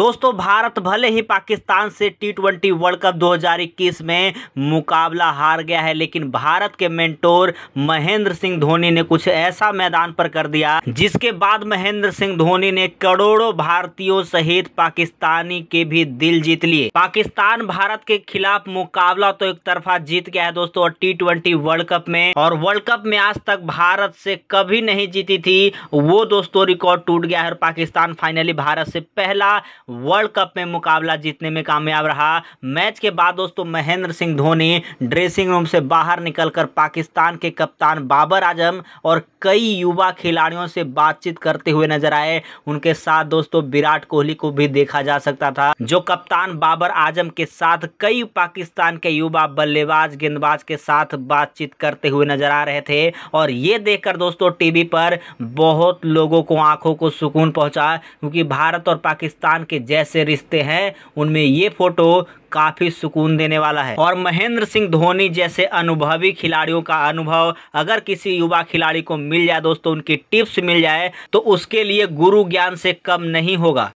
दोस्तों भारत भले ही पाकिस्तान से टी ट्वेंटी वर्ल्ड कप 2021 में मुकाबला हार गया है लेकिन भारत के मेंटोर महेंद्र सिंह धोनी ने कुछ ऐसा मैदान पर कर दिया जिसके बाद महेंद्र सिंह धोनी ने करोड़ों भारतीयों सहित पाकिस्तानी के भी दिल जीत लिए पाकिस्तान भारत के खिलाफ मुकाबला तो एक तरफा जीत गया है दोस्तों और टी ट्वेंटी वर्ल्ड कप में और वर्ल्ड कप में आज तक भारत से कभी नहीं जीती थी वो दोस्तों रिकॉर्ड टूट गया है और पाकिस्तान फाइनली भारत से पहला वर्ल्ड कप में मुकाबला जीतने में कामयाब रहा मैच के बाद दोस्तों महेंद्र सिंह धोनी ड्रेसिंग रूम से बाहर निकलकर पाकिस्तान के कप्तान बाबर आजम और कई युवा खिलाड़ियों से बातचीत करते हुए नजर आए उनके साथ दोस्तों विराट कोहली को भी देखा जा सकता था जो कप्तान बाबर आजम के साथ कई पाकिस्तान के युवा बल्लेबाज गेंदबाज के साथ बातचीत करते हुए नजर आ रहे थे और ये देखकर दोस्तों टीवी पर बहुत लोगों को आंखों को सुकून पहुंचा क्योंकि भारत और पाकिस्तान के जैसे रिश्ते हैं उनमें ये फोटो काफ़ी सुकून देने वाला है और महेंद्र सिंह धोनी जैसे अनुभवी खिलाड़ियों का अनुभव अगर किसी युवा खिलाड़ी को मिल जाए दोस्तों उनकी टिप्स मिल जाए तो उसके लिए गुरु ज्ञान से कम नहीं होगा